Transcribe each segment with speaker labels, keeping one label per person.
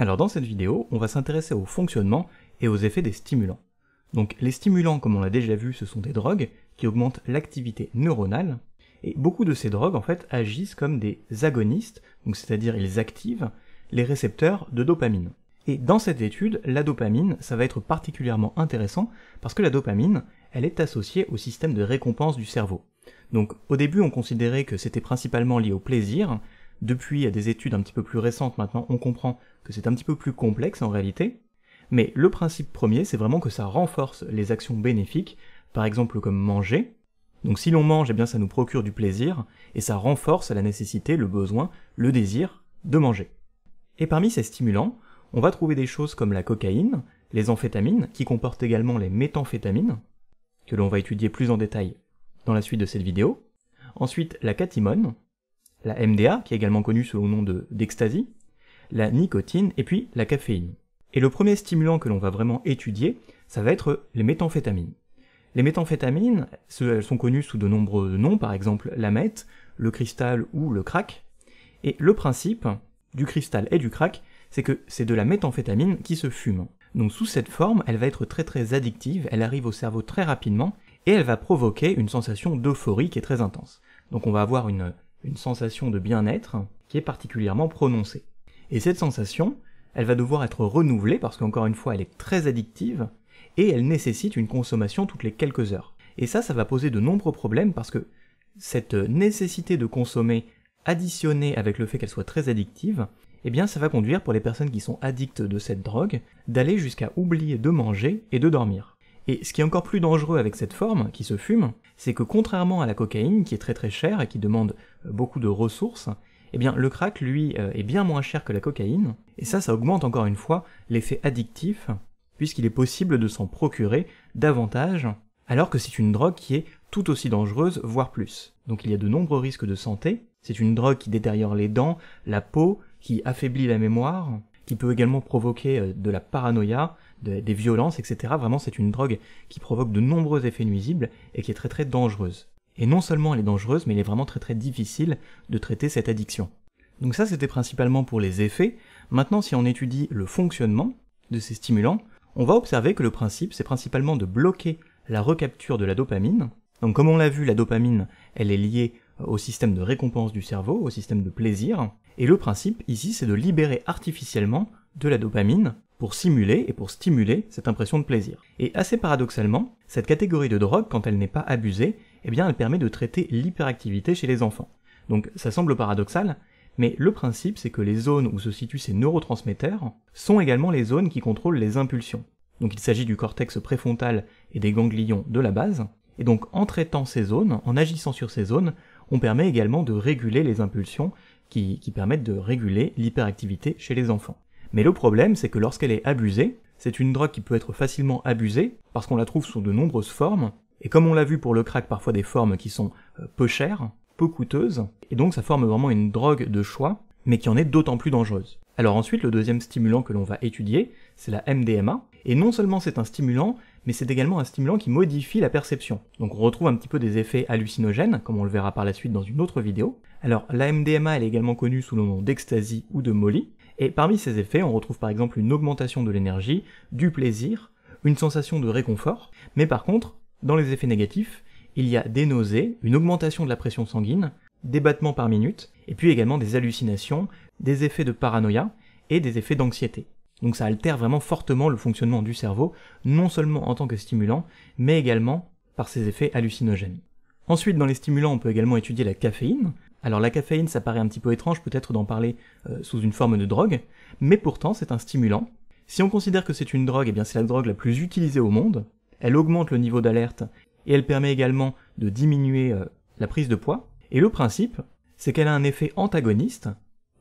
Speaker 1: Alors dans cette vidéo, on va s'intéresser au fonctionnement et aux effets des stimulants. Donc les stimulants, comme on l'a déjà vu, ce sont des drogues qui augmentent l'activité neuronale, et beaucoup de ces drogues en fait agissent comme des agonistes, donc c'est-à-dire ils activent les récepteurs de dopamine. Et dans cette étude, la dopamine, ça va être particulièrement intéressant parce que la dopamine, elle est associée au système de récompense du cerveau. Donc au début, on considérait que c'était principalement lié au plaisir, depuis il y a des études un petit peu plus récentes maintenant, on comprend que c'est un petit peu plus complexe en réalité. Mais le principe premier, c'est vraiment que ça renforce les actions bénéfiques, par exemple comme manger. Donc si l'on mange, eh bien ça nous procure du plaisir, et ça renforce la nécessité, le besoin, le désir de manger. Et parmi ces stimulants, on va trouver des choses comme la cocaïne, les amphétamines, qui comportent également les méthamphétamines, que l'on va étudier plus en détail dans la suite de cette vidéo. Ensuite, la catimone, la MDA, qui est également connue sous le nom d'ecstasy, la nicotine et puis la caféine. Et le premier stimulant que l'on va vraiment étudier, ça va être les méthamphétamines. Les méthamphétamines, elles sont connues sous de nombreux noms, par exemple la le cristal ou le crack. Et le principe du cristal et du crack, c'est que c'est de la méthamphétamine qui se fume. Donc sous cette forme, elle va être très très addictive, elle arrive au cerveau très rapidement, et elle va provoquer une sensation d'euphorie qui est très intense. Donc on va avoir une une sensation de bien-être qui est particulièrement prononcée. Et cette sensation, elle va devoir être renouvelée parce qu'encore une fois, elle est très addictive et elle nécessite une consommation toutes les quelques heures. Et ça, ça va poser de nombreux problèmes parce que cette nécessité de consommer additionnée avec le fait qu'elle soit très addictive, eh bien ça va conduire pour les personnes qui sont addictes de cette drogue d'aller jusqu'à oublier de manger et de dormir. Et ce qui est encore plus dangereux avec cette forme, qui se fume, c'est que contrairement à la cocaïne, qui est très très chère et qui demande euh, beaucoup de ressources, eh bien le crack, lui, euh, est bien moins cher que la cocaïne, et ça, ça augmente encore une fois l'effet addictif, puisqu'il est possible de s'en procurer davantage, alors que c'est une drogue qui est tout aussi dangereuse, voire plus. Donc il y a de nombreux risques de santé, c'est une drogue qui détériore les dents, la peau, qui affaiblit la mémoire, qui peut également provoquer euh, de la paranoïa, des violences, etc. Vraiment, c'est une drogue qui provoque de nombreux effets nuisibles et qui est très très dangereuse. Et non seulement elle est dangereuse, mais elle est vraiment très très difficile de traiter cette addiction. Donc ça, c'était principalement pour les effets. Maintenant, si on étudie le fonctionnement de ces stimulants, on va observer que le principe, c'est principalement de bloquer la recapture de la dopamine. Donc comme on l'a vu, la dopamine, elle est liée au système de récompense du cerveau, au système de plaisir. Et le principe ici, c'est de libérer artificiellement de la dopamine pour simuler et pour stimuler cette impression de plaisir. Et assez paradoxalement, cette catégorie de drogue, quand elle n'est pas abusée, eh bien elle permet de traiter l'hyperactivité chez les enfants. Donc ça semble paradoxal, mais le principe c'est que les zones où se situent ces neurotransmetteurs sont également les zones qui contrôlent les impulsions. Donc il s'agit du cortex préfrontal et des ganglions de la base, et donc en traitant ces zones, en agissant sur ces zones, on permet également de réguler les impulsions qui, qui permettent de réguler l'hyperactivité chez les enfants. Mais le problème, c'est que lorsqu'elle est abusée, c'est une drogue qui peut être facilement abusée, parce qu'on la trouve sous de nombreuses formes, et comme on l'a vu pour le crack, parfois des formes qui sont euh, peu chères, peu coûteuses, et donc ça forme vraiment une drogue de choix, mais qui en est d'autant plus dangereuse. Alors ensuite, le deuxième stimulant que l'on va étudier, c'est la MDMA, et non seulement c'est un stimulant, mais c'est également un stimulant qui modifie la perception. Donc on retrouve un petit peu des effets hallucinogènes, comme on le verra par la suite dans une autre vidéo. Alors la MDMA elle est également connue sous le nom d'ecstasy ou de molly, et parmi ces effets, on retrouve par exemple une augmentation de l'énergie, du plaisir, une sensation de réconfort, mais par contre, dans les effets négatifs, il y a des nausées, une augmentation de la pression sanguine, des battements par minute, et puis également des hallucinations, des effets de paranoïa et des effets d'anxiété. Donc ça altère vraiment fortement le fonctionnement du cerveau, non seulement en tant que stimulant, mais également par ses effets hallucinogènes. Ensuite, dans les stimulants, on peut également étudier la caféine, alors la caféine, ça paraît un petit peu étrange peut-être d'en parler euh, sous une forme de drogue, mais pourtant c'est un stimulant. Si on considère que c'est une drogue, et eh bien c'est la drogue la plus utilisée au monde. Elle augmente le niveau d'alerte et elle permet également de diminuer euh, la prise de poids. Et le principe, c'est qu'elle a un effet antagoniste,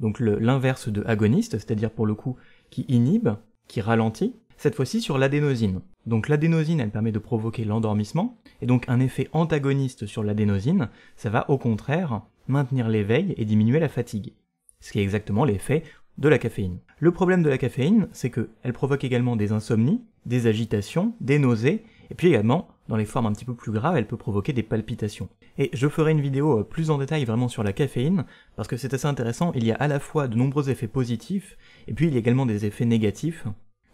Speaker 1: donc l'inverse de agoniste, c'est-à-dire pour le coup qui inhibe, qui ralentit, cette fois-ci sur l'adénosine. Donc l'adénosine, elle permet de provoquer l'endormissement, et donc un effet antagoniste sur l'adénosine, ça va au contraire maintenir l'éveil et diminuer la fatigue, ce qui est exactement l'effet de la caféine. Le problème de la caféine, c'est qu'elle provoque également des insomnies, des agitations, des nausées, et puis également, dans les formes un petit peu plus graves, elle peut provoquer des palpitations. Et je ferai une vidéo euh, plus en détail vraiment sur la caféine, parce que c'est assez intéressant, il y a à la fois de nombreux effets positifs, et puis il y a également des effets négatifs,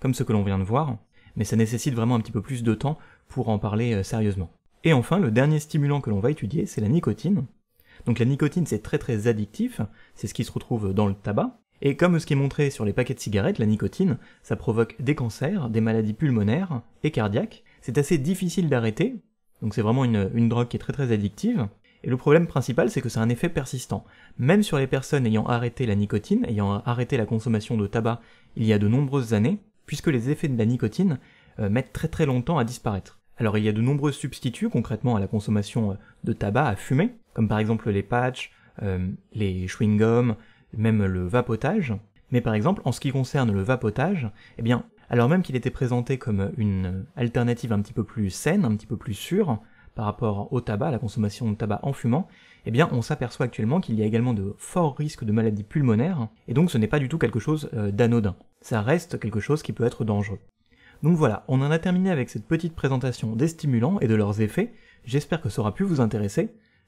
Speaker 1: comme ce que l'on vient de voir, mais ça nécessite vraiment un petit peu plus de temps pour en parler euh, sérieusement. Et enfin, le dernier stimulant que l'on va étudier, c'est la nicotine, donc la nicotine, c'est très très addictif, c'est ce qui se retrouve dans le tabac. Et comme ce qui est montré sur les paquets de cigarettes, la nicotine, ça provoque des cancers, des maladies pulmonaires et cardiaques. C'est assez difficile d'arrêter, donc c'est vraiment une, une drogue qui est très très addictive. Et le problème principal, c'est que c'est un effet persistant. Même sur les personnes ayant arrêté la nicotine, ayant arrêté la consommation de tabac il y a de nombreuses années, puisque les effets de la nicotine euh, mettent très très longtemps à disparaître. Alors il y a de nombreux substituts concrètement à la consommation euh, de tabac, à fumer, comme par exemple les patchs, euh, les chewing-gums, même le vapotage. Mais par exemple, en ce qui concerne le vapotage, eh bien, alors même qu'il était présenté comme une alternative un petit peu plus saine, un petit peu plus sûre par rapport au tabac, à la consommation de tabac en fumant, eh bien, on s'aperçoit actuellement qu'il y a également de forts risques de maladies pulmonaires, et donc ce n'est pas du tout quelque chose euh, d'anodin. Ça reste quelque chose qui peut être dangereux. Donc voilà, on en a terminé avec cette petite présentation des stimulants et de leurs effets. J'espère que ça aura pu vous intéresser.